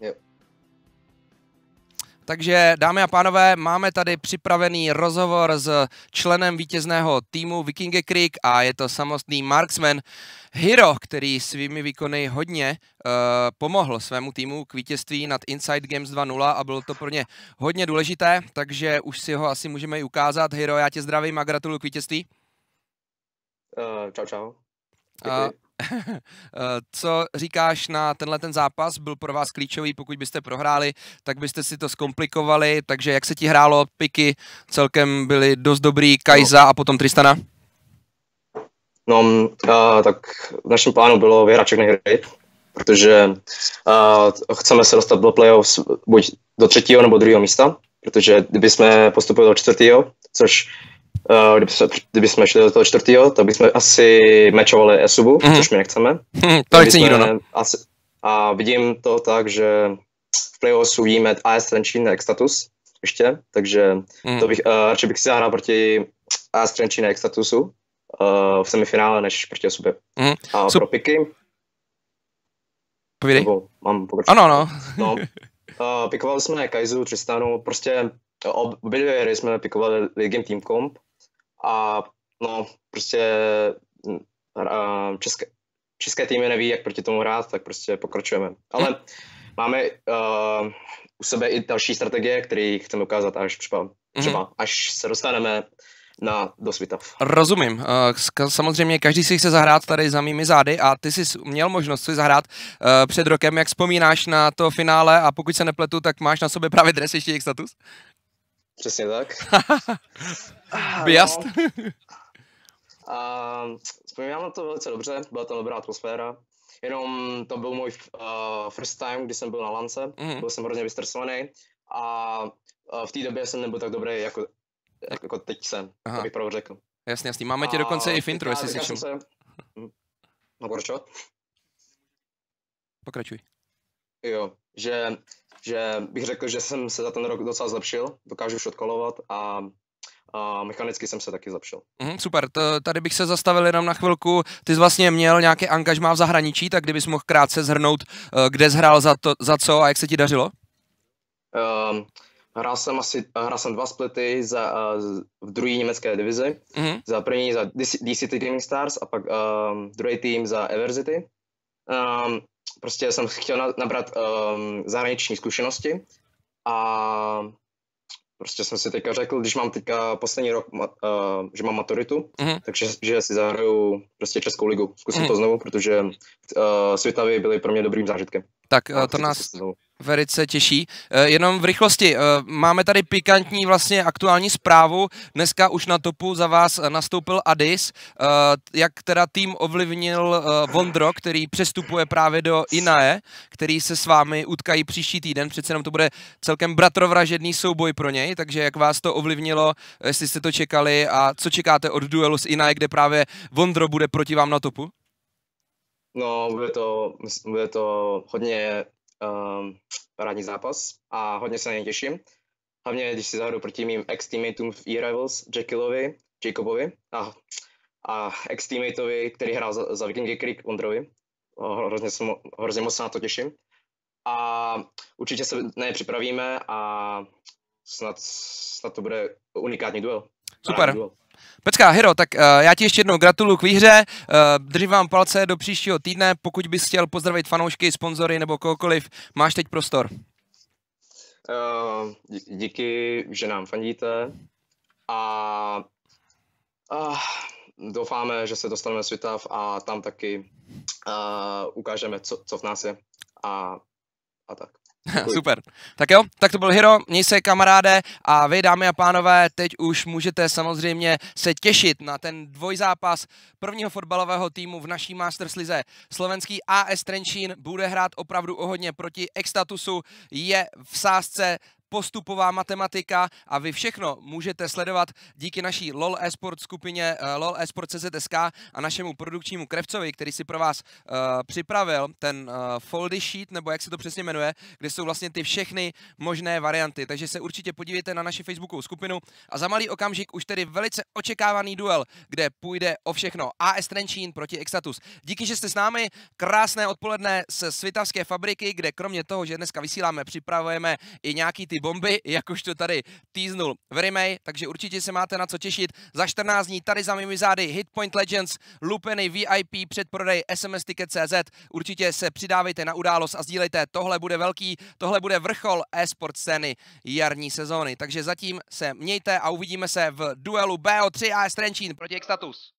Jo. Takže, dámy a pánové, máme tady připravený rozhovor s členem vítězného týmu Vikinge Creek a je to samotný marksman Hiro, který svými výkony hodně uh, pomohl svému týmu k vítězství nad Inside Games 2.0 a bylo to pro ně hodně důležité, takže už si ho asi můžeme i ukázat. Hiro, já tě zdravím a gratuluju k vítězství. Uh, čau, čau. Eh, Děkuji. Uh, Eh, co říkáš na tenhle ten zápas? Byl pro vás klíčový, pokud byste prohráli, tak byste si to zkomplikovali, takže jak se ti hrálo? Piky celkem byly dost dobrý, Kajza no. a potom Tristana? No, uh, tak v našem plánu bylo vyhrát všechny hry, protože uh, chceme se dostat do playoffs buď do třetího nebo druhého místa, protože kdyby jsme postupovali do čtvrtého, což Eh, kdyby jsme šli do toho čtvrtého, tak bychom asi mečovali Esubu, mm-hmm. což my nechceme. Mm, to nechce nikdo, no. Asi, a vidím to tak, že v playoffs uvidíme AS Trenčín Extatus ještě, takže mm. to bych, uh, radši bych si zahrál proti AS Trenčín Extatusu uh, eh, v semifinále, než proti Esubě. Mm. A so... pro piky... Povídej. Mám pokračovat. Ano, ano. no, uh, pikovali jsme Kaizu, Tristanu, prostě obě dvě hry jsme pikovali League Team Comp a no prostě mm, české, české týmy neví, jak proti tomu hrát, tak prostě pokračujeme. Ale hmm. máme uh, u sebe i další strategie, které chceme ukázat až třeba, mhm. třeba až se dostaneme na dosvitav. Rozumím. Samozřejmě každý si chce zahrát tady za mými zády a ty jsi měl možnost si zahrát před rokem. Jak vzpomínáš na to finále a pokud se nepletu, tak máš na sobě právě dres ještě jejich status? Přesně tak. Biast. no. A vzpomínám na to velice dobře, byla to dobrá atmosféra. Jenom to byl můj uh, first time, kdy jsem byl na lance, mm. byl jsem hodně vystresovaný a uh, v té době jsem nebyl tak dobrý, jako, jako teď jsem, Aha. to bych pravdu řekl. Jasně, jasně. Máme tě dokonce a, i v intro, jestli si čím. Se... No, proč? Pokračuj. Jo, že, že bych řekl, že jsem se za ten rok docela zlepšil, dokážu šotkolovat a a mechanicky jsem se taky zlepšil. Mm, super, T- tady bych se zastavil jenom na chvilku. Ty jsi vlastně měl nějaké angažmá v zahraničí, tak kdybys mohl krátce zhrnout, eh, kde jsi hrál, za, to, za co a jak se ti dařilo? Um, hrál jsem asi hrál jsem dva splity za, uh, v druhé německé divizi. Mm-hmm. Za první za DC, DC Gaming Stars a pak um, druhý tým za Everzity. Um, ehm, prostě jsem chtěl nabrat um, zahraniční zkušenosti a prostě jsem si teďka řekl, když mám teďka poslední rok, uh, že mám maturitu, mm-hmm. takže že si zahraju prostě Českou ligu. Zkusím mm-hmm. to znovu, protože uh, Světavy byly pro mě dobrým zážitkem. Tak uh, to nás, Velice těší. Eh, jenom v rychlosti, eh, máme tady pikantní vlastně aktuální zprávu. Dneska už na topu za vás nastoupil Adis, eh, jak teda tým ovlivnil Vondro, který přestupuje právě do INAE, který se s vámi utkají příští týden. Přece jenom to bude celkem bratrovražedný souboj pro něj, takže jak vás to ovlivnilo, jestli jste to čekali a co čekáte od duelu s INAE, kde právě Vondro bude proti vám na topu? No, bude to, bude to hodně um, parádní zápas a hodně se na něj těším. Hlavně, když si zahraju proti mým ex-teammateům v E-Rivals, Jackilovi, Jacobovi a, a ex-teammateovi, který hrál za, za Vikingy Creek, Ondrovi. Hrozně, jsem, hrozně moc se na to těším. A určitě se na ně připravíme a snad, snad to bude unikátní duel. Super. Duel. Pecka, Hiro, tak uh, já ti ještě jednou gratuluju k výhře, uh, držím vám palce do příštího týdne, pokud bys chtěl pozdravit fanoušky, sponzory nebo kohokoliv, máš teď prostor. Uh, díky, že nám fandíte a uh, doufáme, že se dostaneme světav a tam taky uh, ukážeme, co, co v nás je a, a tak. Super. Tak jo, tak to byl Hiro, měj se kamaráde a vy dámy a pánové, teď už můžete samozřejmě se těšit na ten dvojzápas prvního fotbalového týmu v naší Masters Lize. Slovenský AS Trenčín bude hrát opravdu ohodně proti Extatusu, je v sázce postupová matematika a vy všechno můžete sledovat díky naší LOL eSport skupině LOL eh, eSport CZSK a našemu produkčnímu Krevcovi, který si pro vás uh, připravil ten uh, foldy sheet, nebo jak se to přesně jmenuje, kde jsou vlastně ty všechny možné varianty. Takže se určitě podívejte na naši Facebookovou skupinu a za malý okamžik už tedy velice očekávaný duel, kde půjde o všechno. AS Trenčín proti Extatus. Díky, že jste s námi. Krásné odpoledne z Svitavské fabriky, kde kromě toho, že dneska vysíláme, připravujeme i nějaký ty bomby, jak už to tady týznul Rimej, takže určitě se máte na co těšit. Za 14 dní tady za mými zády Hitpoint Legends, lupený VIP před prodej, SMS CZ, Určitě se přidávejte na událost a sdílejte, tohle bude velký, tohle bude vrchol e-sport scény jarní sezóny. Takže zatím se mějte a uvidíme se v duelu BO3 a Trenčín proti Extatus.